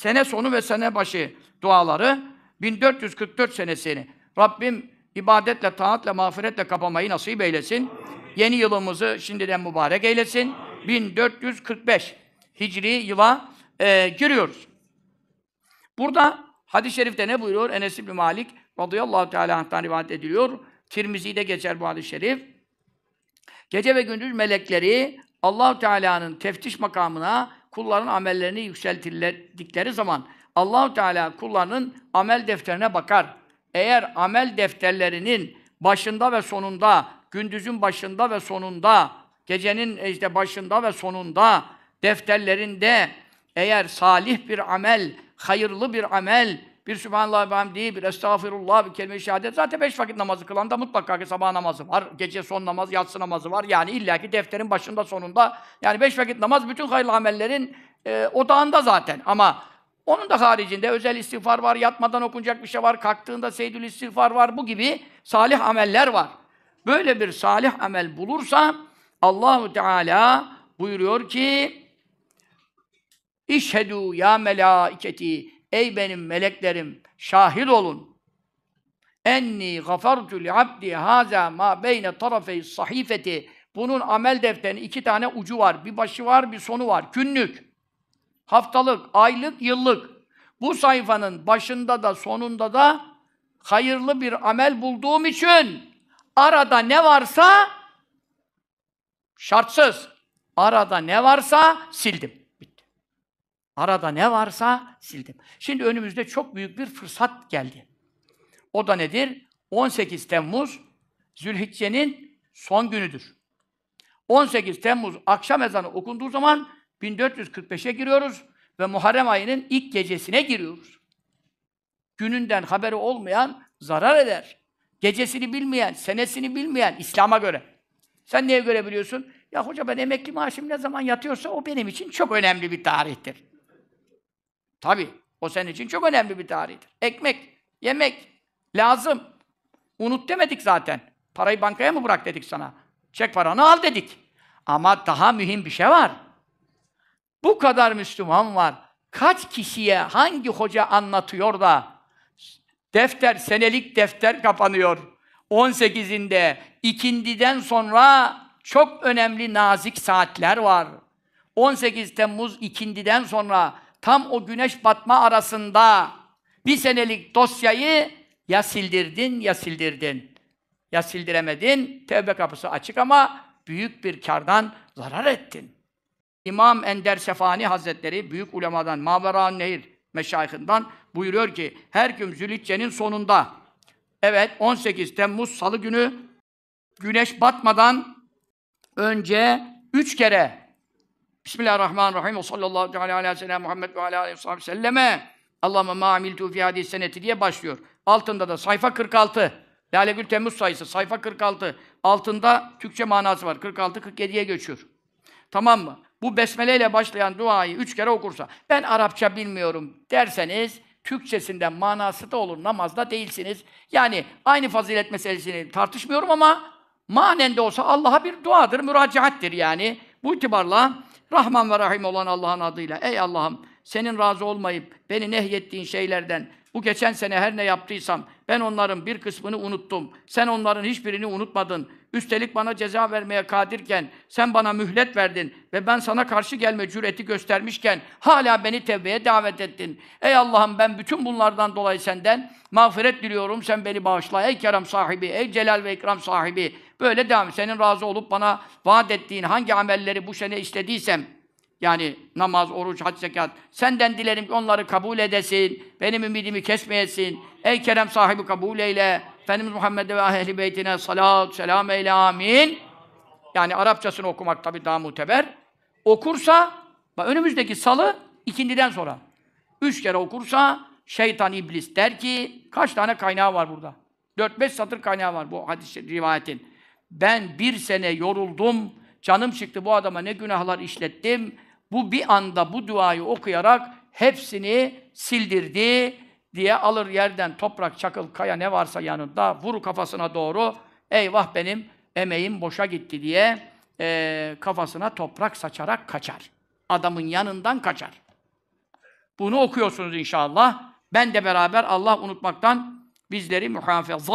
sene sonu ve sene başı duaları 1444 senesini Rabbim ibadetle, taatle, mağfiretle kapamayı nasip eylesin. Yeni yılımızı şimdiden mübarek eylesin. 1445 Hicri yıla e, giriyoruz. Burada hadis-i şerifte ne buyuruyor? Enes İbni Malik radıyallahu teala anh'tan rivayet ediliyor. Tirmizi'de geçer bu hadis-i şerif. Gece ve gündüz melekleri Allah Teala'nın teftiş makamına kulların amellerini yükseltildikleri zaman Allahu Teala kullarının amel defterine bakar. Eğer amel defterlerinin başında ve sonunda, gündüzün başında ve sonunda, gecenin e, işte başında ve sonunda defterlerinde eğer salih bir amel, hayırlı bir amel bir Sübhanallah ve hamdihi, bir Estağfirullah, bir kelime-i şehadet. Zaten beş vakit namazı kılan da mutlaka ki sabah namazı var, gece son namaz, yatsı namazı var. Yani illaki defterin başında sonunda. Yani beş vakit namaz bütün hayırlı amellerin e, odağında zaten. Ama onun da haricinde özel istiğfar var, yatmadan okunacak bir şey var, kalktığında seydül istiğfar var, bu gibi salih ameller var. Böyle bir salih amel bulursa Allahu Teala buyuruyor ki İşhedü ya melaiketi Ey benim meleklerim şahit olun. Enni gafartu li abdi haza ma beyne tarafey sahifeti. Bunun amel defterinin iki tane ucu var. Bir başı var, bir sonu var. Günlük, haftalık, aylık, yıllık. Bu sayfanın başında da sonunda da hayırlı bir amel bulduğum için arada ne varsa şartsız arada ne varsa sildim. Arada ne varsa sildim. Şimdi önümüzde çok büyük bir fırsat geldi. O da nedir? 18 Temmuz Zülhicce'nin son günüdür. 18 Temmuz akşam ezanı okunduğu zaman 1445'e giriyoruz ve Muharrem ayının ilk gecesine giriyoruz. Gününden haberi olmayan zarar eder. Gecesini bilmeyen, senesini bilmeyen İslam'a göre. Sen neye göre biliyorsun? Ya hoca ben emekli maaşım ne zaman yatıyorsa o benim için çok önemli bir tarihtir. Tabi o senin için çok önemli bir tarihtir. Ekmek, yemek lazım. Unut demedik zaten. Parayı bankaya mı bırak dedik sana? Çek paranı al dedik. Ama daha mühim bir şey var. Bu kadar Müslüman var. Kaç kişiye hangi hoca anlatıyor da defter, senelik defter kapanıyor. 18'inde ikindiden sonra çok önemli nazik saatler var. 18 Temmuz ikindiden sonra tam o güneş batma arasında bir senelik dosyayı ya sildirdin ya sildirdin. Ya sildiremedin, tevbe kapısı açık ama büyük bir kardan zarar ettin. İmam Ender Sefani Hazretleri, büyük ulemadan, Mavera Nehir meşayihinden buyuruyor ki, her gün Zülhicce'nin sonunda, evet 18 Temmuz Salı günü, güneş batmadan önce üç kere Bismillahirrahmanirrahim. Ve sallallahu teala aleyhi ve sellem Muhammed ve aleyhi ve selleme. Allah'ıma ma amiltu fi hadis seneti diye başlıyor. Altında da sayfa 46. Lale Gül Temmuz sayısı sayfa 46. Altında Türkçe manası var. 46-47'ye geçiyor. Tamam mı? Bu besmeleyle başlayan duayı üç kere okursa, ben Arapça bilmiyorum derseniz, Türkçesinden manası da olur, namazda değilsiniz. Yani aynı fazilet meselesini tartışmıyorum ama manen de olsa Allah'a bir duadır, müracaattir yani. Bu itibarla Rahman ve Rahim olan Allah'ın adıyla. Ey Allah'ım senin razı olmayıp beni nehyettiğin şeylerden bu geçen sene her ne yaptıysam ben onların bir kısmını unuttum. Sen onların hiçbirini unutmadın. Üstelik bana ceza vermeye kadirken sen bana mühlet verdin ve ben sana karşı gelme cüreti göstermişken hala beni tevbeye davet ettin. Ey Allah'ım ben bütün bunlardan dolayı senden mağfiret diliyorum. Sen beni bağışla ey kerem sahibi, ey celal ve ikram sahibi. Böyle devam. Senin razı olup bana vaat ettiğin hangi amelleri bu sene istediysem yani namaz, oruç, hac, zekat. Senden dilerim ki onları kabul edesin. Benim ümidimi kesmeyesin. Ey kerem sahibi kabul eyle. Efendimiz Muhammed'e ve ehli beytine salat, selam eyle amin. Yani Arapçasını okumak tabi daha muteber. Okursa, bak önümüzdeki salı ikindiden sonra. Üç kere okursa şeytan iblis der ki, kaç tane kaynağı var burada? Dört beş satır kaynağı var bu hadis rivayetin. Ben bir sene yoruldum, canım çıktı bu adama ne günahlar işlettim, bu bir anda bu duayı okuyarak hepsini sildirdi diye alır yerden toprak, çakıl, kaya ne varsa yanında vuru kafasına doğru eyvah benim emeğim boşa gitti diye e, kafasına toprak saçarak kaçar. Adamın yanından kaçar. Bunu okuyorsunuz inşallah. Ben de beraber Allah unutmaktan bizleri muhafaza